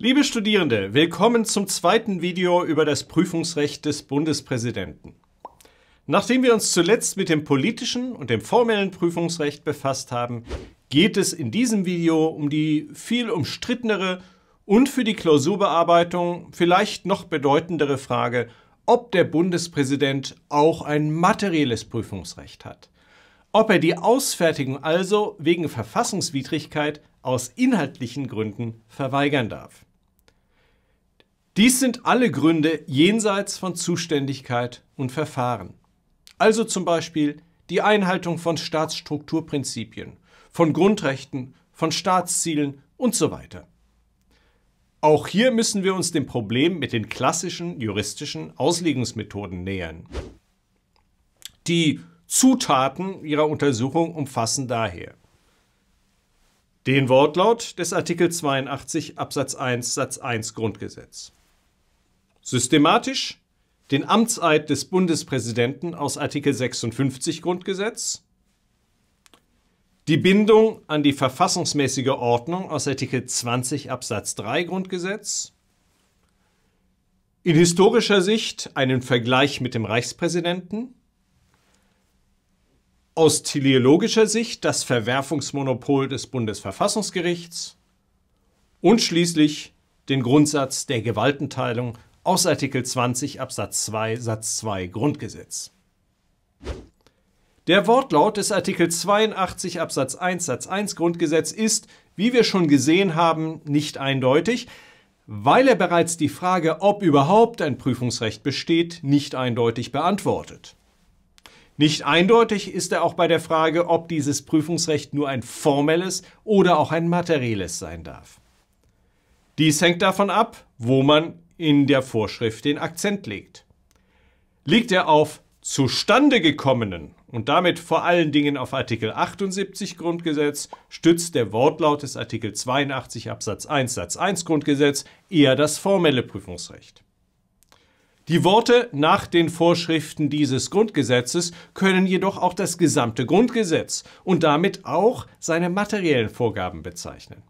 Liebe Studierende, willkommen zum zweiten Video über das Prüfungsrecht des Bundespräsidenten. Nachdem wir uns zuletzt mit dem politischen und dem formellen Prüfungsrecht befasst haben, geht es in diesem Video um die viel umstrittenere und für die Klausurbearbeitung vielleicht noch bedeutendere Frage, ob der Bundespräsident auch ein materielles Prüfungsrecht hat. Ob er die Ausfertigung also wegen Verfassungswidrigkeit aus inhaltlichen Gründen verweigern darf. Dies sind alle Gründe jenseits von Zuständigkeit und Verfahren. Also zum Beispiel die Einhaltung von Staatsstrukturprinzipien, von Grundrechten, von Staatszielen und so weiter. Auch hier müssen wir uns dem Problem mit den klassischen juristischen Auslegungsmethoden nähern. Die Zutaten ihrer Untersuchung umfassen daher den Wortlaut des Artikel 82 Absatz 1 Satz 1 Grundgesetz, Systematisch den Amtseid des Bundespräsidenten aus Artikel 56 Grundgesetz, die Bindung an die verfassungsmäßige Ordnung aus Artikel 20 Absatz 3 Grundgesetz, in historischer Sicht einen Vergleich mit dem Reichspräsidenten, aus teleologischer Sicht das Verwerfungsmonopol des Bundesverfassungsgerichts und schließlich den Grundsatz der Gewaltenteilung aus Artikel 20 Absatz 2 Satz 2 Grundgesetz. Der Wortlaut des Artikel 82 Absatz 1 Satz 1 Grundgesetz ist, wie wir schon gesehen haben, nicht eindeutig, weil er bereits die Frage, ob überhaupt ein Prüfungsrecht besteht, nicht eindeutig beantwortet. Nicht eindeutig ist er auch bei der Frage, ob dieses Prüfungsrecht nur ein formelles oder auch ein materielles sein darf. Dies hängt davon ab, wo man in der Vorschrift den Akzent legt. Liegt er auf zustande gekommenen und damit vor allen Dingen auf Artikel 78 Grundgesetz stützt der Wortlaut des Artikel 82 Absatz 1 Satz 1 Grundgesetz eher das formelle Prüfungsrecht. Die Worte nach den Vorschriften dieses Grundgesetzes können jedoch auch das gesamte Grundgesetz und damit auch seine materiellen Vorgaben bezeichnen.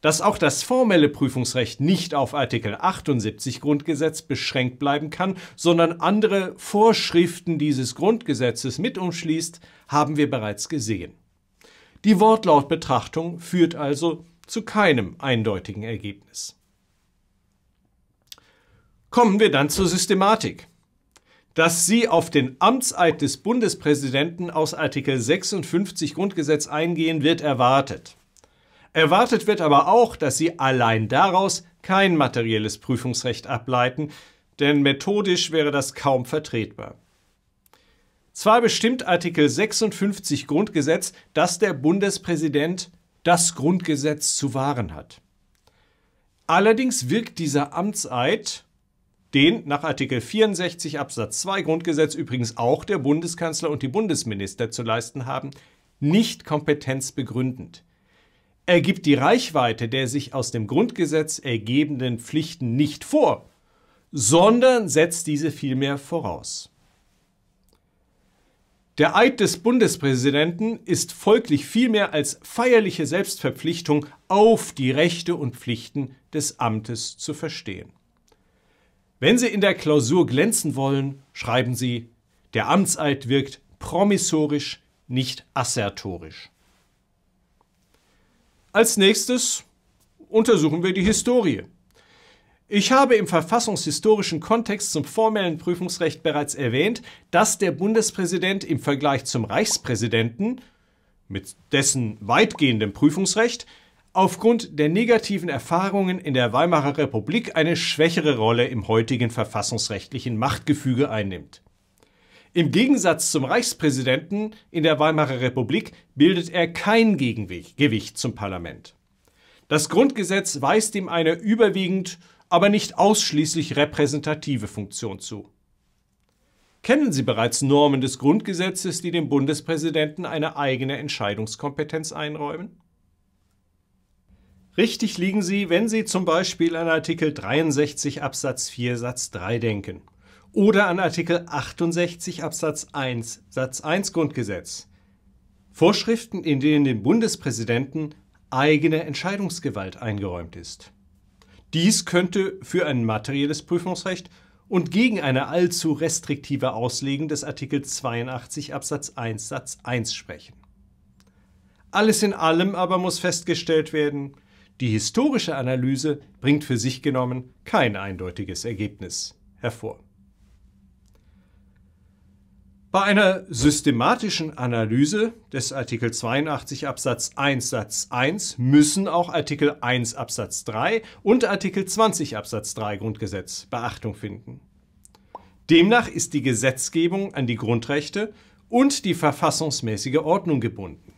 Dass auch das formelle Prüfungsrecht nicht auf Artikel 78 Grundgesetz beschränkt bleiben kann, sondern andere Vorschriften dieses Grundgesetzes mit umschließt, haben wir bereits gesehen. Die Wortlautbetrachtung führt also zu keinem eindeutigen Ergebnis. Kommen wir dann zur Systematik. Dass sie auf den Amtseid des Bundespräsidenten aus Artikel 56 Grundgesetz eingehen, wird erwartet. Erwartet wird aber auch, dass sie allein daraus kein materielles Prüfungsrecht ableiten, denn methodisch wäre das kaum vertretbar. Zwar bestimmt Artikel 56 Grundgesetz, dass der Bundespräsident das Grundgesetz zu wahren hat. Allerdings wirkt dieser Amtseid, den nach Artikel 64 Absatz 2 Grundgesetz übrigens auch der Bundeskanzler und die Bundesminister zu leisten haben, nicht kompetenzbegründend ergibt die Reichweite der sich aus dem Grundgesetz ergebenden Pflichten nicht vor, sondern setzt diese vielmehr voraus. Der Eid des Bundespräsidenten ist folglich vielmehr als feierliche Selbstverpflichtung auf die Rechte und Pflichten des Amtes zu verstehen. Wenn Sie in der Klausur glänzen wollen, schreiben Sie, der Amtseid wirkt promissorisch, nicht assertorisch. Als nächstes untersuchen wir die Historie. Ich habe im verfassungshistorischen Kontext zum formellen Prüfungsrecht bereits erwähnt, dass der Bundespräsident im Vergleich zum Reichspräsidenten mit dessen weitgehendem Prüfungsrecht aufgrund der negativen Erfahrungen in der Weimarer Republik eine schwächere Rolle im heutigen verfassungsrechtlichen Machtgefüge einnimmt. Im Gegensatz zum Reichspräsidenten in der Weimarer Republik bildet er kein Gegengewicht zum Parlament. Das Grundgesetz weist ihm eine überwiegend, aber nicht ausschließlich repräsentative Funktion zu. Kennen Sie bereits Normen des Grundgesetzes, die dem Bundespräsidenten eine eigene Entscheidungskompetenz einräumen? Richtig liegen Sie, wenn Sie zum Beispiel an Artikel 63 Absatz 4 Satz 3 denken oder an Artikel 68 Absatz 1 Satz 1 Grundgesetz. Vorschriften, in denen dem Bundespräsidenten eigene Entscheidungsgewalt eingeräumt ist. Dies könnte für ein materielles Prüfungsrecht und gegen eine allzu restriktive Auslegung des Artikel 82 Absatz 1 Satz 1 sprechen. Alles in allem aber muss festgestellt werden, die historische Analyse bringt für sich genommen kein eindeutiges Ergebnis hervor. Bei einer systematischen Analyse des Artikel 82 Absatz 1 Satz 1 müssen auch Artikel 1 Absatz 3 und Artikel 20 Absatz 3 Grundgesetz Beachtung finden. Demnach ist die Gesetzgebung an die Grundrechte und die verfassungsmäßige Ordnung gebunden.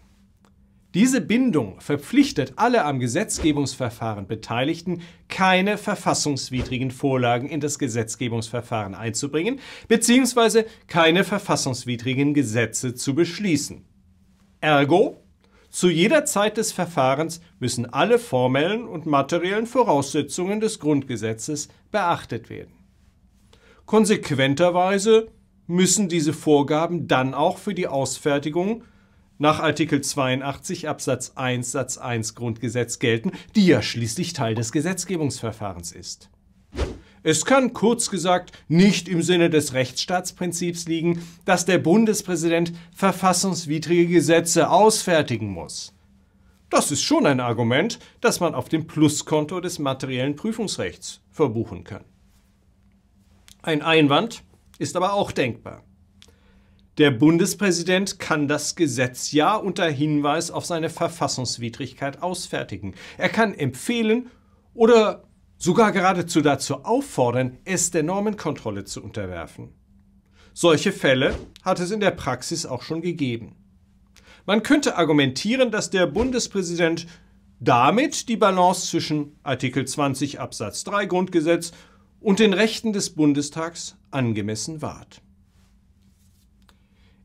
Diese Bindung verpflichtet alle am Gesetzgebungsverfahren Beteiligten, keine verfassungswidrigen Vorlagen in das Gesetzgebungsverfahren einzubringen bzw. keine verfassungswidrigen Gesetze zu beschließen. Ergo, zu jeder Zeit des Verfahrens müssen alle formellen und materiellen Voraussetzungen des Grundgesetzes beachtet werden. Konsequenterweise müssen diese Vorgaben dann auch für die Ausfertigung nach Artikel 82 Absatz 1 Satz 1 Grundgesetz gelten, die ja schließlich Teil des Gesetzgebungsverfahrens ist. Es kann kurz gesagt nicht im Sinne des Rechtsstaatsprinzips liegen, dass der Bundespräsident verfassungswidrige Gesetze ausfertigen muss. Das ist schon ein Argument, das man auf dem Pluskonto des materiellen Prüfungsrechts verbuchen kann. Ein Einwand ist aber auch denkbar. Der Bundespräsident kann das Gesetz ja unter Hinweis auf seine Verfassungswidrigkeit ausfertigen. Er kann empfehlen oder sogar geradezu dazu auffordern, es der Normenkontrolle zu unterwerfen. Solche Fälle hat es in der Praxis auch schon gegeben. Man könnte argumentieren, dass der Bundespräsident damit die Balance zwischen Artikel 20 Absatz 3 Grundgesetz und den Rechten des Bundestags angemessen wahrt.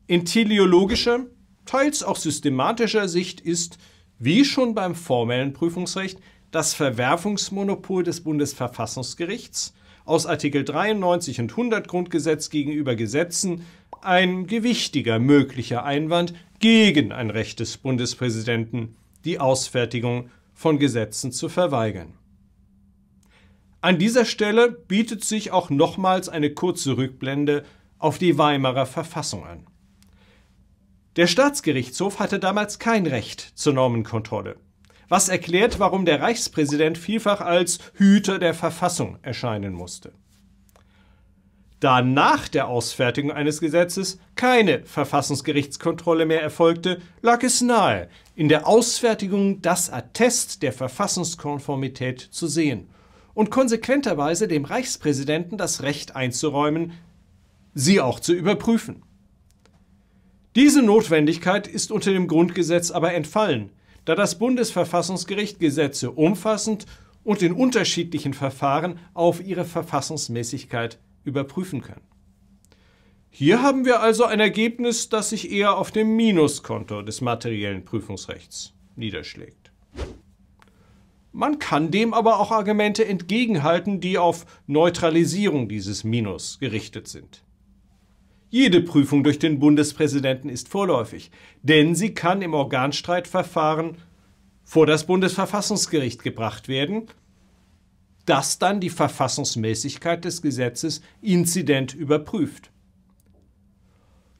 In teleologischer, teils auch systematischer Sicht ist, wie schon beim formellen Prüfungsrecht, das Verwerfungsmonopol des Bundesverfassungsgerichts aus Artikel 93 und 100 Grundgesetz gegenüber Gesetzen ein gewichtiger möglicher Einwand gegen ein Recht des Bundespräsidenten, die Ausfertigung von Gesetzen zu verweigern. An dieser Stelle bietet sich auch nochmals eine kurze Rückblende auf die Weimarer Verfassung an. Der Staatsgerichtshof hatte damals kein Recht zur Normenkontrolle. Was erklärt, warum der Reichspräsident vielfach als Hüter der Verfassung erscheinen musste. Da nach der Ausfertigung eines Gesetzes keine Verfassungsgerichtskontrolle mehr erfolgte, lag es nahe, in der Ausfertigung das Attest der Verfassungskonformität zu sehen und konsequenterweise dem Reichspräsidenten das Recht einzuräumen, sie auch zu überprüfen. Diese Notwendigkeit ist unter dem Grundgesetz aber entfallen, da das Bundesverfassungsgericht Gesetze umfassend und in unterschiedlichen Verfahren auf ihre Verfassungsmäßigkeit überprüfen kann. Hier haben wir also ein Ergebnis, das sich eher auf dem Minuskonto des materiellen Prüfungsrechts niederschlägt. Man kann dem aber auch Argumente entgegenhalten, die auf Neutralisierung dieses Minus gerichtet sind. Jede Prüfung durch den Bundespräsidenten ist vorläufig, denn sie kann im Organstreitverfahren vor das Bundesverfassungsgericht gebracht werden, das dann die Verfassungsmäßigkeit des Gesetzes inzident überprüft.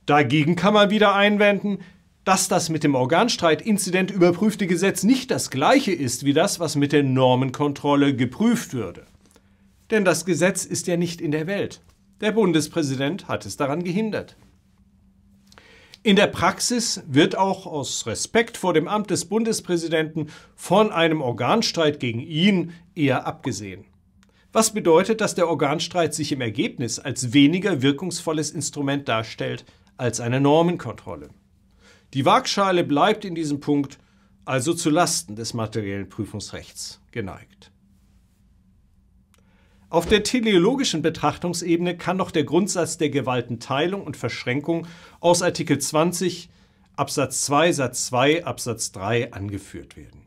Dagegen kann man wieder einwenden, dass das mit dem Organstreit inzident überprüfte Gesetz nicht das gleiche ist wie das, was mit der Normenkontrolle geprüft würde. Denn das Gesetz ist ja nicht in der Welt. Der Bundespräsident hat es daran gehindert. In der Praxis wird auch aus Respekt vor dem Amt des Bundespräsidenten von einem Organstreit gegen ihn eher abgesehen. Was bedeutet, dass der Organstreit sich im Ergebnis als weniger wirkungsvolles Instrument darstellt als eine Normenkontrolle. Die Waagschale bleibt in diesem Punkt also zu Lasten des materiellen Prüfungsrechts geneigt. Auf der teleologischen Betrachtungsebene kann noch der Grundsatz der Gewaltenteilung und Verschränkung aus Artikel 20 Absatz 2 Satz 2 Absatz 3 angeführt werden.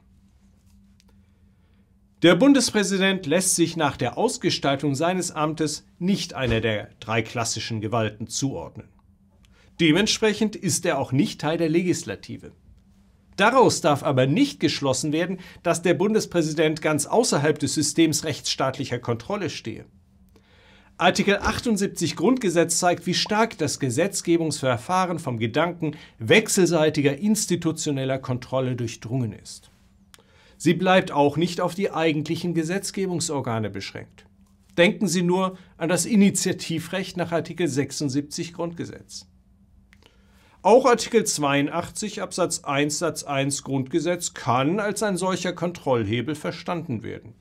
Der Bundespräsident lässt sich nach der Ausgestaltung seines Amtes nicht einer der drei klassischen Gewalten zuordnen. Dementsprechend ist er auch nicht Teil der Legislative. Daraus darf aber nicht geschlossen werden, dass der Bundespräsident ganz außerhalb des Systems rechtsstaatlicher Kontrolle stehe. Artikel 78 Grundgesetz zeigt, wie stark das Gesetzgebungsverfahren vom Gedanken wechselseitiger institutioneller Kontrolle durchdrungen ist. Sie bleibt auch nicht auf die eigentlichen Gesetzgebungsorgane beschränkt. Denken Sie nur an das Initiativrecht nach Artikel 76 Grundgesetz. Auch Artikel 82 Absatz 1 Satz 1 Grundgesetz kann als ein solcher Kontrollhebel verstanden werden.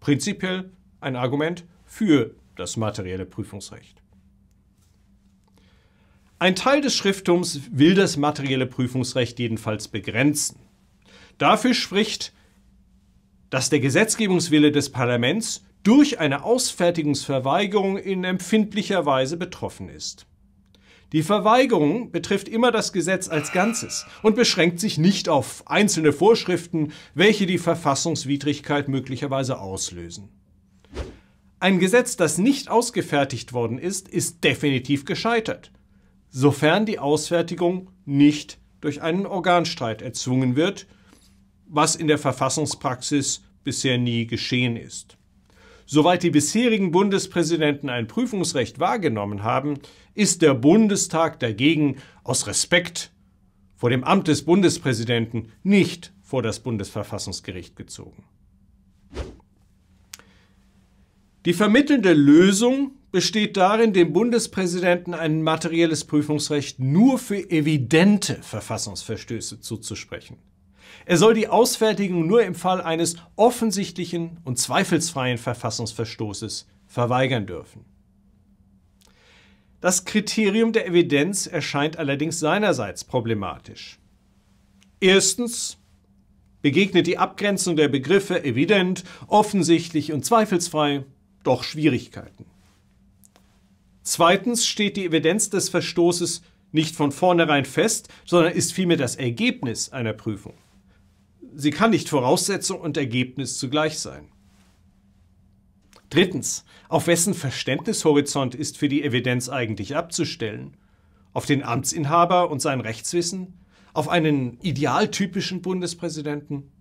Prinzipiell ein Argument für das materielle Prüfungsrecht. Ein Teil des Schrifttums will das materielle Prüfungsrecht jedenfalls begrenzen. Dafür spricht, dass der Gesetzgebungswille des Parlaments durch eine Ausfertigungsverweigerung in empfindlicher Weise betroffen ist. Die Verweigerung betrifft immer das Gesetz als Ganzes und beschränkt sich nicht auf einzelne Vorschriften, welche die Verfassungswidrigkeit möglicherweise auslösen. Ein Gesetz, das nicht ausgefertigt worden ist, ist definitiv gescheitert, sofern die Ausfertigung nicht durch einen Organstreit erzwungen wird, was in der Verfassungspraxis bisher nie geschehen ist. Soweit die bisherigen Bundespräsidenten ein Prüfungsrecht wahrgenommen haben, ist der Bundestag dagegen aus Respekt vor dem Amt des Bundespräsidenten nicht vor das Bundesverfassungsgericht gezogen. Die vermittelnde Lösung besteht darin, dem Bundespräsidenten ein materielles Prüfungsrecht nur für evidente Verfassungsverstöße zuzusprechen. Er soll die Ausfertigung nur im Fall eines offensichtlichen und zweifelsfreien Verfassungsverstoßes verweigern dürfen. Das Kriterium der Evidenz erscheint allerdings seinerseits problematisch. Erstens begegnet die Abgrenzung der Begriffe evident, offensichtlich und zweifelsfrei doch Schwierigkeiten. Zweitens steht die Evidenz des Verstoßes nicht von vornherein fest, sondern ist vielmehr das Ergebnis einer Prüfung. Sie kann nicht Voraussetzung und Ergebnis zugleich sein. Drittens, auf wessen Verständnishorizont ist für die Evidenz eigentlich abzustellen? Auf den Amtsinhaber und sein Rechtswissen? Auf einen idealtypischen Bundespräsidenten?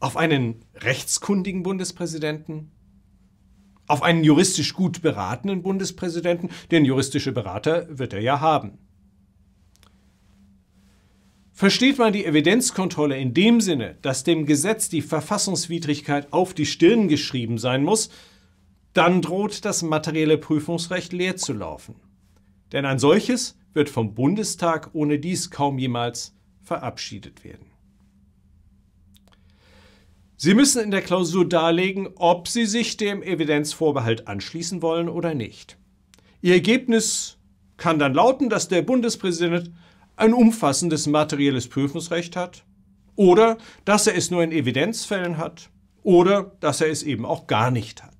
Auf einen rechtskundigen Bundespräsidenten? Auf einen juristisch gut beratenen Bundespräsidenten? Denn juristische Berater wird er ja haben. Versteht man die Evidenzkontrolle in dem Sinne, dass dem Gesetz die Verfassungswidrigkeit auf die Stirn geschrieben sein muss, dann droht das materielle Prüfungsrecht leer zu laufen. Denn ein solches wird vom Bundestag ohne dies kaum jemals verabschiedet werden. Sie müssen in der Klausur darlegen, ob Sie sich dem Evidenzvorbehalt anschließen wollen oder nicht. Ihr Ergebnis kann dann lauten, dass der Bundespräsident ein umfassendes materielles Prüfungsrecht hat oder dass er es nur in Evidenzfällen hat oder dass er es eben auch gar nicht hat.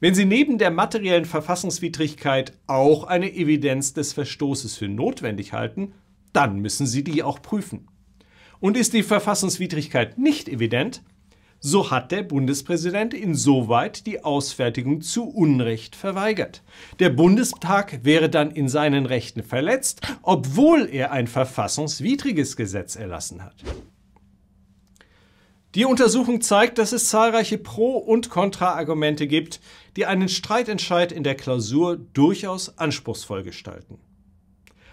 Wenn Sie neben der materiellen Verfassungswidrigkeit auch eine Evidenz des Verstoßes für notwendig halten, dann müssen Sie die auch prüfen. Und ist die Verfassungswidrigkeit nicht evident, so hat der Bundespräsident insoweit die Ausfertigung zu Unrecht verweigert. Der Bundestag wäre dann in seinen Rechten verletzt, obwohl er ein verfassungswidriges Gesetz erlassen hat. Die Untersuchung zeigt, dass es zahlreiche Pro- und Kontraargumente gibt, die einen Streitentscheid in der Klausur durchaus anspruchsvoll gestalten.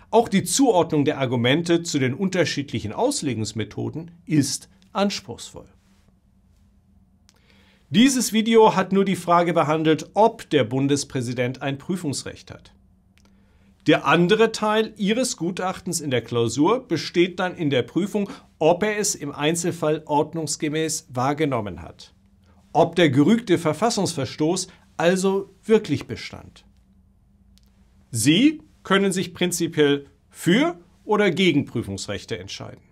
Auch die Zuordnung der Argumente zu den unterschiedlichen Auslegungsmethoden ist anspruchsvoll. Dieses Video hat nur die Frage behandelt, ob der Bundespräsident ein Prüfungsrecht hat. Der andere Teil Ihres Gutachtens in der Klausur besteht dann in der Prüfung, ob er es im Einzelfall ordnungsgemäß wahrgenommen hat. Ob der gerügte Verfassungsverstoß also wirklich bestand. Sie können sich prinzipiell für oder gegen Prüfungsrechte entscheiden.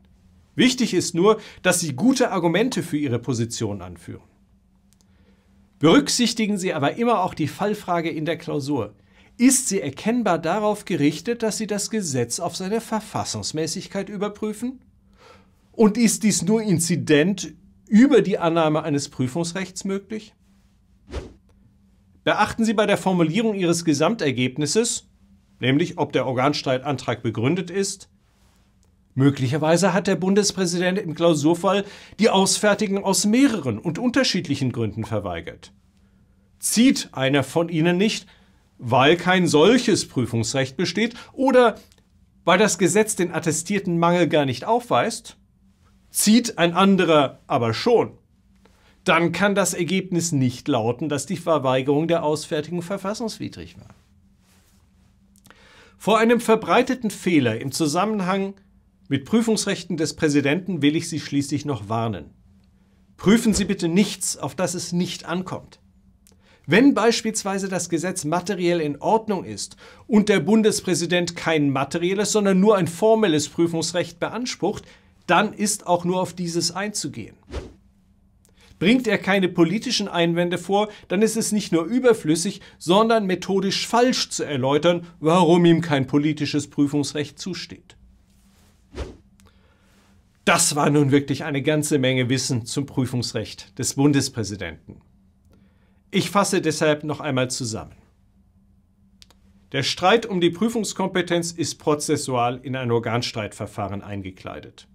Wichtig ist nur, dass Sie gute Argumente für Ihre Position anführen. Berücksichtigen Sie aber immer auch die Fallfrage in der Klausur. Ist sie erkennbar darauf gerichtet, dass Sie das Gesetz auf seine Verfassungsmäßigkeit überprüfen? Und ist dies nur inzident über die Annahme eines Prüfungsrechts möglich? Beachten Sie bei der Formulierung Ihres Gesamtergebnisses, nämlich ob der Organstreitantrag begründet ist, Möglicherweise hat der Bundespräsident im Klausurfall die Ausfertigung aus mehreren und unterschiedlichen Gründen verweigert. Zieht einer von ihnen nicht, weil kein solches Prüfungsrecht besteht oder weil das Gesetz den attestierten Mangel gar nicht aufweist, zieht ein anderer aber schon, dann kann das Ergebnis nicht lauten, dass die Verweigerung der Ausfertigung verfassungswidrig war. Vor einem verbreiteten Fehler im Zusammenhang mit mit Prüfungsrechten des Präsidenten will ich Sie schließlich noch warnen. Prüfen Sie bitte nichts, auf das es nicht ankommt. Wenn beispielsweise das Gesetz materiell in Ordnung ist und der Bundespräsident kein materielles, sondern nur ein formelles Prüfungsrecht beansprucht, dann ist auch nur auf dieses einzugehen. Bringt er keine politischen Einwände vor, dann ist es nicht nur überflüssig, sondern methodisch falsch zu erläutern, warum ihm kein politisches Prüfungsrecht zusteht. Das war nun wirklich eine ganze Menge Wissen zum Prüfungsrecht des Bundespräsidenten. Ich fasse deshalb noch einmal zusammen. Der Streit um die Prüfungskompetenz ist prozessual in ein Organstreitverfahren eingekleidet.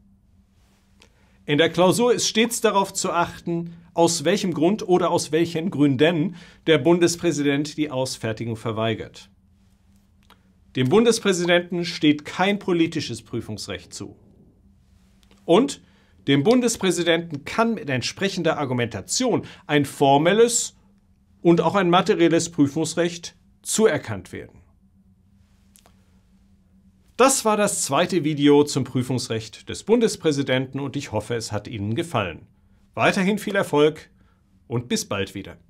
In der Klausur ist stets darauf zu achten, aus welchem Grund oder aus welchen Gründen der Bundespräsident die Ausfertigung verweigert. Dem Bundespräsidenten steht kein politisches Prüfungsrecht zu. Und dem Bundespräsidenten kann mit entsprechender Argumentation ein formelles und auch ein materielles Prüfungsrecht zuerkannt werden. Das war das zweite Video zum Prüfungsrecht des Bundespräsidenten und ich hoffe, es hat Ihnen gefallen. Weiterhin viel Erfolg und bis bald wieder.